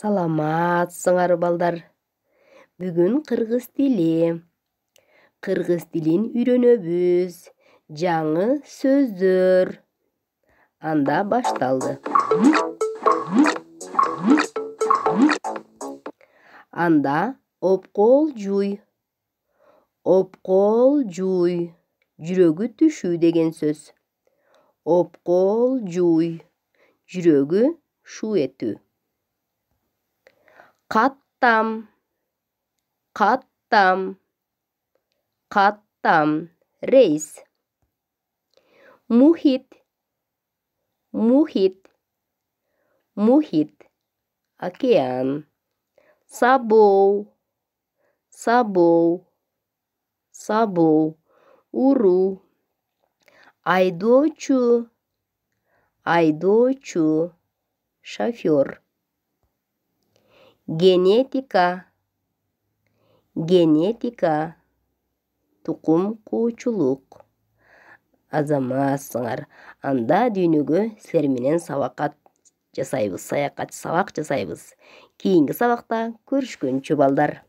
саламатсыңарбы балдар бүгүн кыргыз тили кыргыз тилин үйрөнөбүз жаңы сөздөр анда башталды анда опкол жуй опкол жуй жүрөгү түшүү деген сөз опкол жуй жүрөгү шуу этүү қаттам қаттам қаттам рейс мұхит мұхит мұхит океан Сабоу, сабо сабоу, уру айдочу айдочу шофер генетика генетика тұқым қуучулук азаматсыңар анда дүйнөгө силер менен сабакат жасайбыз саякат сабак жасайбыз кийинки сабакта көрүшкөнчө балдар